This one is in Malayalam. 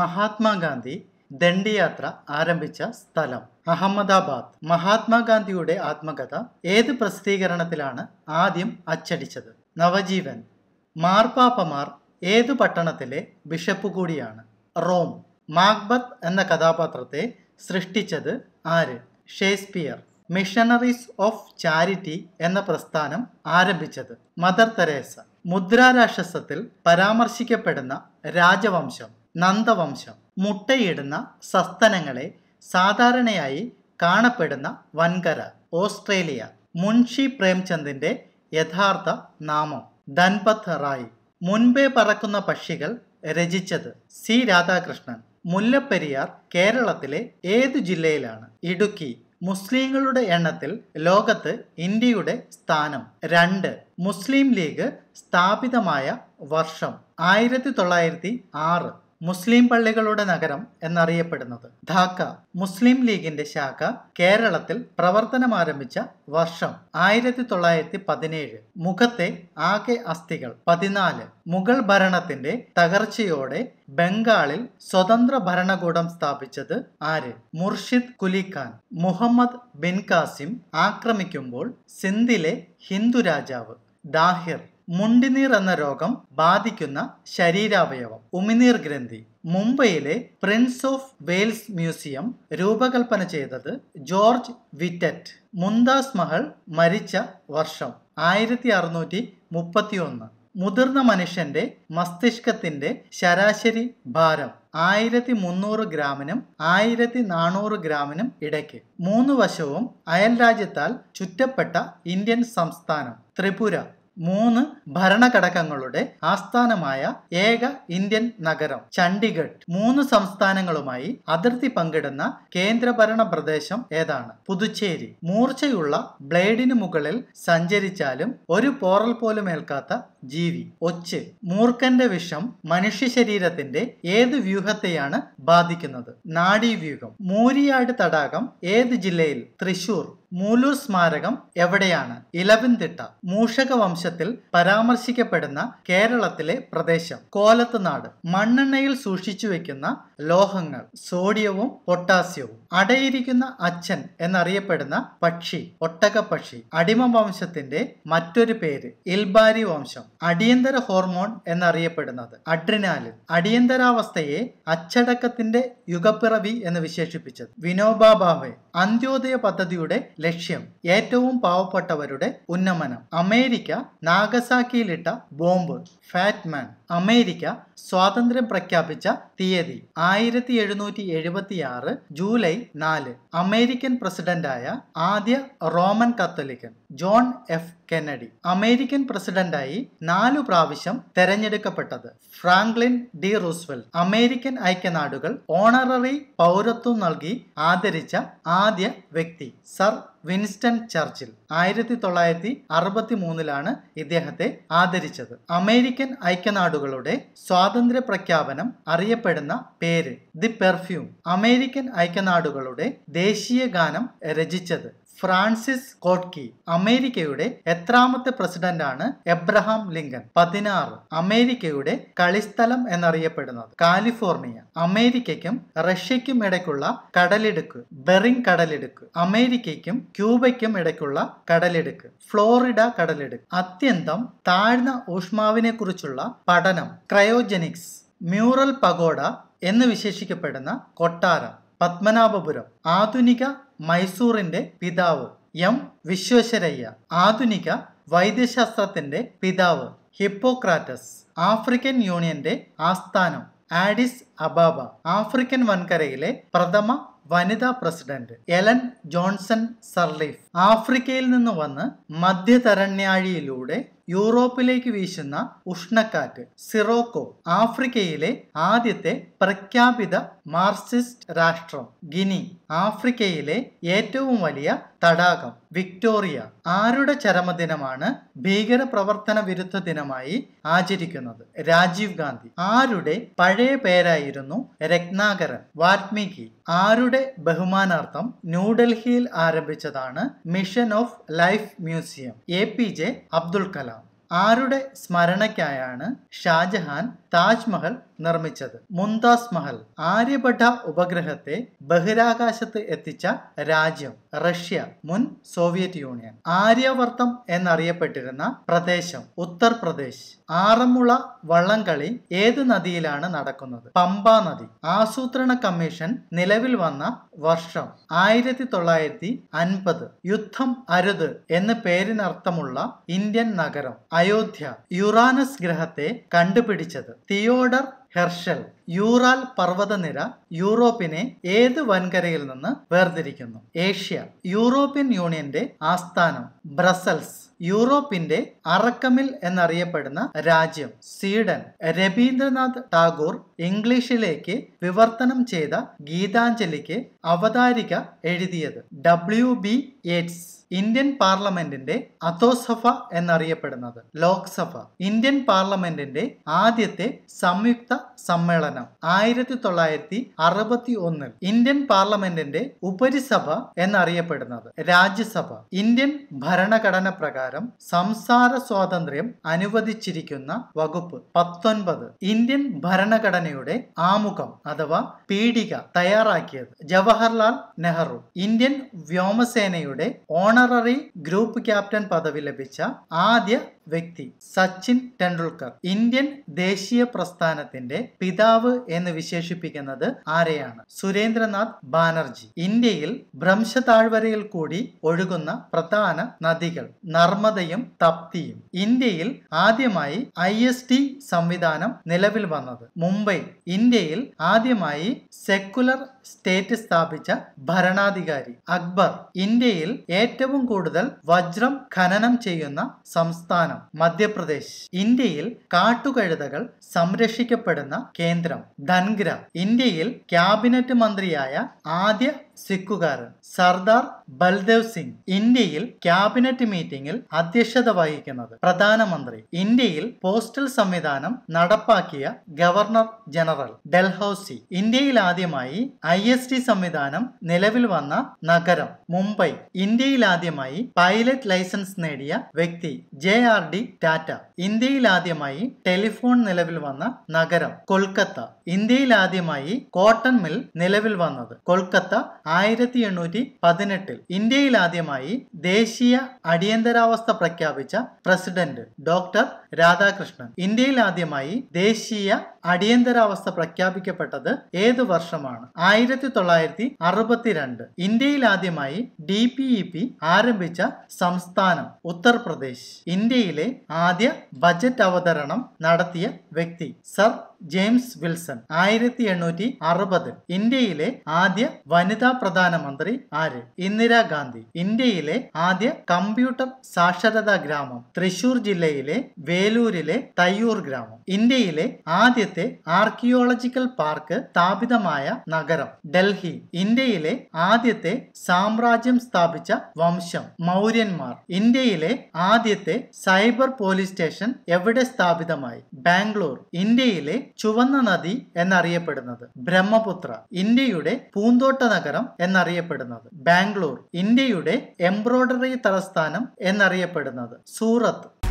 മഹാത്മാഗാന്ധി ദണ്ഡിയാത്ര ആരംഭിച്ച സ്ഥലം അഹമ്മദാബാദ് മഹാത്മാഗാന്ധിയുടെ ആത്മകഥ ഏത് പ്രസിദ്ധീകരണത്തിലാണ് ആദ്യം അച്ചടിച്ചത് നവജീവൻ മാർപ്പാപ്പമാർ ഏത് പട്ടണത്തിലെ ബിഷപ്പ് കൂടിയാണ് റോം മാക്ബത്ത് എന്ന കഥാപാത്രത്തെ സൃഷ്ടിച്ചത് ആര് ഷേക്സ്പിയർ മിഷണറീസ് ഓഫ് ചാരിറ്റി എന്ന പ്രസ്ഥാനം ആരംഭിച്ചത് മദർ തെരേസ മുദ്രാരാക്ഷസത്തിൽ പരാമർശിക്കപ്പെടുന്ന രാജവംശം നന്ദവംശം മുട്ടയിടുന്ന സസ്തനങ്ങളെ സാധാരണയായി കാണപ്പെടുന്ന വൻകര ഓസ്ട്രേലിയ മുൻഷി പ്രേംചന്ദിന്റെ യഥാർത്ഥ നാമം ധൻപത് റായ് മുൻപേ പറക്കുന്ന പക്ഷികൾ രചിച്ചത് സി രാധാകൃഷ്ണൻ മുല്ലപ്പെരിയാർ കേരളത്തിലെ ഏതു ജില്ലയിലാണ് ഇടുക്കി മുസ്ലിങ്ങളുടെ എണ്ണത്തിൽ ലോകത്ത് ഇന്ത്യയുടെ സ്ഥാനം രണ്ട് മുസ്ലിം ലീഗ് സ്ഥാപിതമായ വർഷം ആയിരത്തി തൊള്ളായിരത്തി ആറ് മുസ്ലിം പള്ളികളുടെ നഗരം എന്നറിയപ്പെടുന്നത് ധാക്ക മുസ്ലിം ലീഗിന്റെ ശാഖ കേരളത്തിൽ പ്രവർത്തനം ആരംഭിച്ച വർഷം ആയിരത്തി തൊള്ളായിരത്തി പതിനേഴ് മുഖത്തെ ആകെ അസ്ഥികൾ പതിനാല് മുഗൾ ഭരണത്തിന്റെ തകർച്ചയോടെ ബംഗാളിൽ സ്വതന്ത്ര ഭരണകൂടം സ്ഥാപിച്ചത് ആര് മുർഷിദ് കുലിഖാൻ മുഹമ്മദ് ബിൻ കാസിം ആക്രമിക്കുമ്പോൾ സിന്ധിലെ ഹിന്ദു രാജാവ് ദാഹിർ മുണ്ടിനീർ എന്ന രോഗം ബാധിക്കുന്ന ശരീരാവയവം ഉമിനീർ ഗ്രന്ഥി മുംബൈയിലെ പ്രിൻസ് ഓഫ് വെയിൽസ് മ്യൂസിയം രൂപകൽപ്പന ചെയ്തത് ജോർജ് വിറ്ററ്റ് മുന്താസ് മഹൾ മരിച്ച വർഷം ആയിരത്തി അറുന്നൂറ്റി ഒന്ന് മുതിർന്ന മനുഷ്യന്റെ മസ്തിഷ്കത്തിന്റെ ശരാശരി ഭാരം ആയിരത്തി മുന്നൂറ് ഗ്രാമിനും ആയിരത്തി നാനൂറ് ഗ്രാമിനും ഇടയ്ക്ക് മൂന്ന് വശവും അയൽ രാജ്യത്താൽ ചുറ്റപ്പെട്ട ഇന്ത്യൻ സംസ്ഥാനം ത്രിപുര മൂന്ന് ഭരണഘടകങ്ങളുടെ ആസ്ഥാനമായ ഏക ഇന്ത്യൻ നഗരം ചണ്ഡീഗഡ് മൂന്ന് സംസ്ഥാനങ്ങളുമായി അതിർത്തി പങ്കിടുന്ന കേന്ദ്രഭരണ പ്രദേശം ഏതാണ് പുതുച്ചേരി മൂർച്ചയുള്ള ബ്ലേഡിന് മുകളിൽ സഞ്ചരിച്ചാലും ഒരു പോറൽ പോലും ഏൽക്കാത്ത ജീവി ഒച്ച് മൂർഖന്റെ വിഷം മനുഷ്യ ശരീരത്തിന്റെ ഏത് വ്യൂഹത്തെയാണ് ബാധിക്കുന്നത് നാഡീവ്യൂഹം മൂരിയാട് തടാകം ഏത് ജില്ലയിൽ തൃശൂർ മൂലൂർ സ്മാരകം എവിടെയാണ് ഇലവൻതിട്ട മൂഷക വംശത്തിൽ പരാമർശിക്കപ്പെടുന്ന കേരളത്തിലെ പ്രദേശം കോലത്തുനാട് മണ്ണെണ്ണയിൽ സൂക്ഷിച്ചു വെക്കുന്ന ലോഹങ്ങൾ സോഡിയവും പൊട്ടാസ്യവും അടയിരിക്കുന്ന അച്ഛൻ എന്നറിയപ്പെടുന്ന പക്ഷി ഒട്ടകപ്പക്ഷി അടിമ വംശത്തിന്റെ മറ്റൊരു പേര് ഇൽബാരി വംശം അടിയന്തര ഹോർമോൺ എന്നറിയപ്പെടുന്നത് അഡ്രിനാലിൻ അടിയന്തരാവസ്ഥയെ അച്ചടക്കത്തിന്റെ യുഗപ്പിറവി എന്ന് വിശേഷിപ്പിച്ചത് വിനോബ ഭാവെ അന്ത്യോദയ പദ്ധതിയുടെ ലക്ഷ്യം ഏറ്റവും പാവപ്പെട്ടവരുടെ ഉന്നമനം അമേരിക്ക നാഗസാക്കിയിലിട്ട ബോംബ് ഫാറ്റ്മാൻ അമേരിക്ക സ്വാതന്ത്ര്യം പ്രഖ്യാപിച്ച തീയതി ആയിരത്തി എഴുന്നൂറ്റി എഴുപത്തി ആറ് ജൂലൈ നാല് അമേരിക്കൻ പ്രസിഡന്റായ ആദ്യ റോമൻ കത്തോലിക്കൻ ജോൺ എഫ് കെന്നഡി അമേരിക്കൻ പ്രസിഡന്റായി നാലു പ്രാവശ്യം തെരഞ്ഞെടുക്കപ്പെട്ടത് ഫ്രാങ്ക്ലിൻ ഡി റൂസ്വെൽ അമേരിക്കൻ ഐക്യനാടുകൾ ഓണററി പൗരത്വം നൽകി ആദരിച്ച ആദ്യ വ്യക്തി സർ വിൻസ്റ്റൺ ചർച്ചിൽ ആയിരത്തി തൊള്ളായിരത്തി അറുപത്തി മൂന്നിലാണ് ഇദ്ദേഹത്തെ ആദരിച്ചത് അമേരിക്കൻ ഐക്യനാടുകളുടെ സ്വാതന്ത്ര്യ പ്രഖ്യാപനം അറിയപ്പെടുന്ന പേര് ദി പെർഫ്യൂം അമേരിക്കൻ ഐക്യനാടുകളുടെ ദേശീയ ഗാനം രചിച്ചത് ഫ്രാൻസിസ് കോട്ട്കി അമേരിക്കയുടെ എത്രാമത്തെ പ്രസിഡന്റ് ആണ് എബ്രഹാം ലിങ്കൻ പതിനാറ് അമേരിക്കയുടെ കളിസ്ഥലം എന്നറിയപ്പെടുന്നത് കാലിഫോർണിയ അമേരിക്കയ്ക്കും റഷ്യയ്ക്കും ഇടയ്ക്കുള്ള കടലിടുക്ക് ബെറിംഗ് കടലിടുക്ക് അമേരിക്കയ്ക്കും ക്യൂബയ്ക്കും ഇടയ്ക്കുള്ള കടലിടുക്ക് ഫ്ലോറിഡ കടലിടുക്ക് അത്യന്തം താഴ്ന്ന ഊഷ്മാവിനെ കുറിച്ചുള്ള പഠനം ക്രയോജനിക്സ് മ്യൂറൽ പഗോഡ എന്ന് വിശേഷിക്കപ്പെടുന്ന കൊട്ടാരം പത്മനാഭപുരം ആധുനിക മൈസൂറിന്റെ പിതാവ് എം വിശ്വേശ്വരയ്യ ആധുനിക വൈദ്യശാസ്ത്രത്തിന്റെ പിതാവ് ഹിപ്പോക്രാറ്റസ് ആഫ്രിക്കൻ യൂണിയന്റെ ആസ്ഥാനം ആഡിസ് അബാബ ആഫ്രിക്കൻ വൻകരയിലെ പ്രഥമ വനിതാ പ്രസിഡന്റ് എലൻ ജോൺസൺ സർലീഫ് ആഫ്രിക്കയിൽ നിന്ന് വന്ന് മധ്യതരണ്യാഴിയിലൂടെ യൂറോപ്പിലേക്ക് വീശുന്ന ഉഷ്ണക്കാറ്റ് സിറോക്കോ ആഫ്രിക്കയിലെ ആദ്യത്തെ പ്രഖ്യാപിത മാർസിസ്റ്റ് രാഷ്ട്രം ഗിനി ആഫ്രിക്കയിലെ ഏറ്റവും വലിയ തടാകം വിക്ടോറിയ ആരുടെ ചരമദിനമാണ് ഭീകര പ്രവർത്തന വിരുദ്ധ ദിനമായി ആചരിക്കുന്നത് രാജീവ് ഗാന്ധി ആരുടെ പഴയ പേരായിരുന്നു രത്നാകരൻ വാൽമീകി ആരുടെ ബഹുമാനാർത്ഥം ന്യൂഡൽഹിയിൽ ആരംഭിച്ചതാണ് mission of life museum A P J Kalam ആരുടെ സ്മരണയ്ക്കായാണ് ഷാജഹാൻ താജ്മഹൽ നിർമ്മിച്ചത് മുംതാസ് മഹൽ ആര്യഭട്ട ഉപഗ്രഹത്തെ ബഹിരാകാശത്ത് എത്തിച്ച രാജ്യം റഷ്യ മുൻ സോവിയറ്റ് യൂണിയൻ ആര്യവർത്തം എന്നറിയപ്പെട്ടിരുന്ന പ്രദേശം ഉത്തർപ്രദേശ് ആറന്മുള വള്ളംകളി ഏത് നദിയിലാണ് നടക്കുന്നത് പമ്പ നദി ആസൂത്രണ കമ്മീഷൻ നിലവിൽ വന്ന വർഷം ആയിരത്തി തൊള്ളായിരത്തി അൻപത് യുദ്ധം അരുത് എന്ന പേരിനർത്ഥമുള്ള ഇന്ത്യൻ നഗരം അയോധ്യ യുറാനസ് ഗ്രഹത്തെ കണ്ടുപിടിച്ചത് തിയോഡർ ഹെർഷൽ യൂറാൽ പർവ്വതനിര യൂറോപ്പിനെ ഏത് വൻകരയിൽ നിന്ന് വേർതിരിക്കുന്നു ഏഷ്യ യൂറോപ്യൻ യൂണിയന്റെ ആസ്ഥാനം ബ്രസൽസ് യൂറോപ്പിന്റെ അറക്കമിൽ എന്നറിയപ്പെടുന്ന രാജ്യം സ്വീഡൻ രവീന്ദ്രനാഥ് ടാഗോർ ഇംഗ്ലീഷിലേക്ക് വിവർത്തനം ചെയ്ത ഗീതാഞ്ജലിക്ക് അവതാരിക എഴുതിയത് ഡബ്ല്യു ബി യേറ്റ്സ് ഇന്ത്യൻ പാർലമെന്റിന്റെ അധോസഭ എന്നറിയപ്പെടുന്നത് ലോക്സഭ ഇന്ത്യൻ പാർലമെന്റിന്റെ ആദ്യത്തെ സംയുക്ത സമ്മേളനം ആയിരത്തി തൊള്ളായിരത്തി അറുപത്തി ഒന്നിൽ ഇന്ത്യൻ പാർലമെന്റിന്റെ ഉപരിസഭ എന്നറിയപ്പെടുന്നത് രാജ്യസഭ ഇന്ത്യൻ ഭരണഘടന പ്രകാരം സംസാര സ്വാതന്ത്ര്യം അനുവദിച്ചിരിക്കുന്ന വകുപ്പ് പത്തൊൻപത് ഇന്ത്യൻ ഭരണഘടനയുടെ ആമുഖം അഥവാ പീഠിക തയ്യാറാക്കിയത് ജവഹർലാൽ നെഹ്റു ഇന്ത്യൻ വ്യോമസേനയുടെ ഓണ ഓണററി ഗ്രൂപ്പ് ക്യാപ്റ്റൻ പദവി ലഭിച്ച ആദ്യ വ്യക്തി സച്ചിൻ ടെണ്ടുൽക്കർ ഇന്ത്യൻ ദേശീയ പ്രസ്ഥാനത്തിന്റെ പിതാവ് എന്ന് വിശേഷിപ്പിക്കുന്നത് ആരെയാണ് സുരേന്ദ്രനാഥ് ബാനർജി ഇന്ത്യയിൽ ഭ്രംശതാഴ്വരയിൽ കൂടി ഒഴുകുന്ന പ്രധാന നദികൾ നർമ്മദയും തപ്തിയും ഇന്ത്യയിൽ ആദ്യമായി ഐ എസ് ടി സംവിധാനം നിലവിൽ വന്നത് മുംബൈ ഇന്ത്യയിൽ ആദ്യമായി സെക്കുലർ സ്റ്റേറ്റ് സ്ഥാപിച്ച ഭരണാധികാരി അക്ബർ ഇന്ത്യയിൽ ഏറ്റവും കൂടുതൽ വജ്രം ഖനനം ചെയ്യുന്ന സംസ്ഥാനം സംസ്ഥാനം മധ്യപ്രദേശ് ഇന്ത്യയിൽ കാട്ടുകഴുതകൾ സംരക്ഷിക്കപ്പെടുന്ന കേന്ദ്രം ധൻഗ്ര ഇന്ത്യയിൽ ക്യാബിനറ്റ് മന്ത്രിയായ ആദ്യ സിക്കുകാരൻ സർദാർ ബൽദേവ് സിംഗ് ഇന്ത്യയിൽ ക്യാബിനറ്റ് മീറ്റിംഗിൽ അധ്യക്ഷത വഹിക്കുന്നത് പ്രധാനമന്ത്രി ഇന്ത്യയിൽ പോസ്റ്റൽ സംവിധാനം നടപ്പാക്കിയ ഗവർണർ ജനറൽ ഡൽഹൌസി ഇന്ത്യയിൽ ആദ്യമായി ഐ എസ് ടി സംവിധാനം നിലവിൽ വന്ന നഗരം മുംബൈ ഇന്ത്യയിൽ ആദ്യമായി പൈലറ്റ് ലൈസൻസ് നേടിയ വ്യക്തി ജെ ആർ ഡി ടാറ്റ ഇന്ത്യയിൽ ആദ്യമായി ടെലിഫോൺ നിലവിൽ വന്ന നഗരം കൊൽക്കത്ത ഇന്ത്യയിൽ ആദ്യമായി കോട്ടൺ മിൽ നിലവിൽ വന്നത് കൊൽക്കത്ത ആയിരത്തി എണ്ണൂറ്റി പതിനെട്ടിൽ ഇന്ത്യയിൽ ആദ്യമായി ദേശീയ അടിയന്തരാവസ്ഥ പ്രഖ്യാപിച്ച പ്രസിഡന്റ് ഡോക്ടർ രാധാകൃഷ്ണൻ ഇന്ത്യയിൽ ആദ്യമായി ദേശീയ അടിയന്തരാവസ്ഥ പ്രഖ്യാപിക്കപ്പെട്ടത് ഏത് വർഷമാണ് ആയിരത്തി തൊള്ളായിരത്തി അറുപത്തിരണ്ട് ഇന്ത്യയിൽ ആദ്യമായി ഡി പി ഇ പി ആരംഭിച്ച സംസ്ഥാനം ഉത്തർപ്രദേശ് ഇന്ത്യയിലെ ആദ്യ ബജറ്റ് അവതരണം നടത്തിയ വ്യക്തി സർ ജെയിംസ് വിൽസൺ ആയിരത്തി എണ്ണൂറ്റി അറുപത് ഇന്ത്യയിലെ ആദ്യ വനിതാ പ്രധാനമന്ത്രി ആര് ഇന്ദിരാഗാന്ധി ഇന്ത്യയിലെ ആദ്യ കമ്പ്യൂട്ടർ സാക്ഷരതാ ഗ്രാമം തൃശൂർ ജില്ലയിലെ വേലൂരിലെ തയ്യൂർ ഗ്രാമം ഇന്ത്യയിലെ ആദ്യത്തെ ആദ്യത്തെ ആർക്കിയോളജിക്കൽ പാർക്ക് സ്ഥാപിതമായ നഗരം ഡൽഹി ഇന്ത്യയിലെ ആദ്യത്തെ സാമ്രാജ്യം സ്ഥാപിച്ച വംശം മൗര്യന്മാർ ഇന്ത്യയിലെ ആദ്യത്തെ സൈബർ പോലീസ് സ്റ്റേഷൻ എവിടെ സ്ഥാപിതമായി ബാംഗ്ലൂർ ഇന്ത്യയിലെ ചുവന്ന നദി എന്നറിയപ്പെടുന്നത് ബ്രഹ്മപുത്ര ഇന്ത്യയുടെ പൂന്തോട്ട നഗരം എന്നറിയപ്പെടുന്നത് ബാംഗ്ലൂർ ഇന്ത്യയുടെ എംബ്രോയ്ഡറി തലസ്ഥാനം എന്നറിയപ്പെടുന്നത് സൂറത്ത്